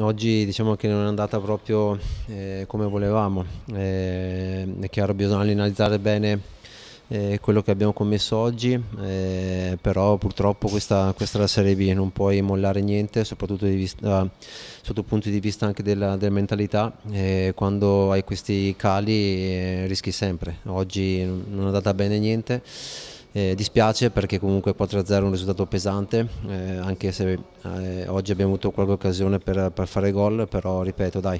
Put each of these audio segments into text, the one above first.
oggi diciamo che non è andata proprio eh, come volevamo. Eh, è chiaro, bisogna analizzare bene eh, quello che abbiamo commesso oggi, eh, però purtroppo questa, questa, è la Serie B, non puoi mollare niente, soprattutto vista, sotto il punto di vista anche della, della mentalità. Eh, quando hai questi cali eh, rischi sempre. Oggi non è andata bene niente. Eh, dispiace perché comunque 4-0 è un risultato pesante, eh, anche se eh, oggi abbiamo avuto qualche occasione per, per fare gol, però ripeto dai,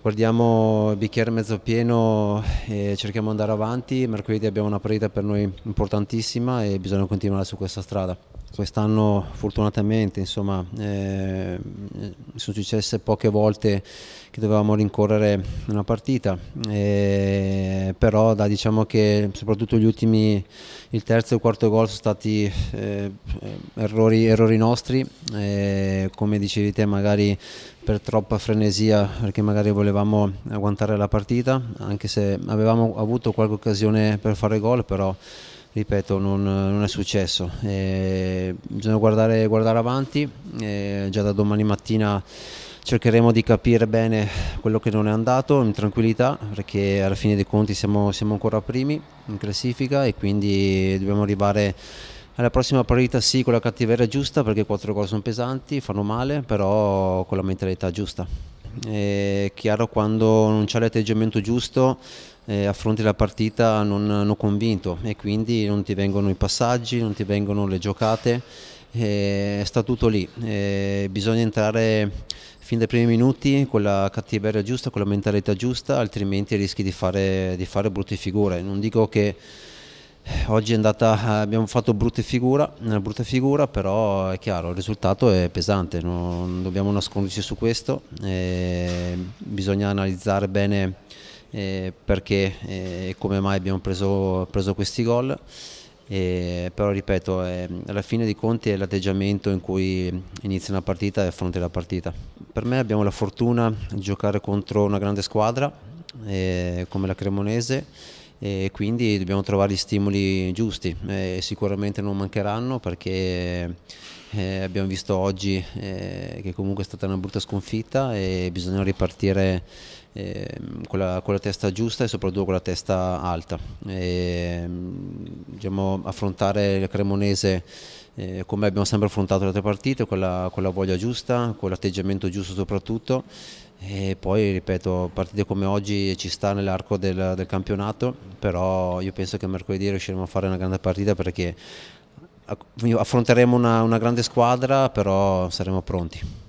guardiamo il bicchiere mezzo pieno e cerchiamo di andare avanti, mercoledì abbiamo una partita per noi importantissima e bisogna continuare su questa strada quest'anno fortunatamente insomma, eh, sono successe poche volte che dovevamo rincorrere una partita eh, però da, diciamo che soprattutto gli ultimi il terzo e il quarto gol sono stati eh, errori, errori, nostri eh, come dicevi te magari per troppa frenesia perché magari volevamo agguantare la partita anche se avevamo avuto qualche occasione per fare gol però ripeto, non, non è successo. Eh, bisogna guardare, guardare avanti, eh, già da domani mattina cercheremo di capire bene quello che non è andato in tranquillità perché alla fine dei conti siamo, siamo ancora primi in classifica e quindi dobbiamo arrivare alla prossima partita sì con la cattiveria giusta perché quattro gol sono pesanti, fanno male, però con la mentalità giusta. È chiaro quando non c'è l'atteggiamento giusto eh, affronti la partita non, non convinto e quindi non ti vengono i passaggi, non ti vengono le giocate eh, sta tutto lì. Eh, bisogna entrare fin dai primi minuti con la cattiveria giusta, con la mentalità giusta, altrimenti rischi di fare, di fare brutte figure. Non dico che Oggi andata, abbiamo fatto brutta figura, una brutta figura, però è chiaro, il risultato è pesante, non dobbiamo nasconderci su questo, eh, bisogna analizzare bene eh, perché eh, e eh, come mai abbiamo preso, preso questi gol. però ripeto, alla fine dei conti è l'atteggiamento in cui inizia una partita e affronta la partita. Per me abbiamo la fortuna di giocare contro una grande squadra eh, come la Cremonese e quindi dobbiamo trovare gli stimoli giusti e sicuramente non mancheranno perché eh, abbiamo visto oggi eh, che comunque è stata una brutta sconfitta e bisogna ripartire ehm, con la, con, la, testa giusta e soprattutto con la testa alta. E, mm, diciamo, affrontare il Cremonese eh, come abbiamo sempre affrontato le altre partite, con la, con la voglia giusta, con l'atteggiamento giusto soprattutto e poi, ripeto, partite come oggi ci sta nell'arco del, del campionato, però io penso che mercoledì riusciremo a fare una grande partita perché eh, affronteremo una, una, grande squadra, però saremo pronti.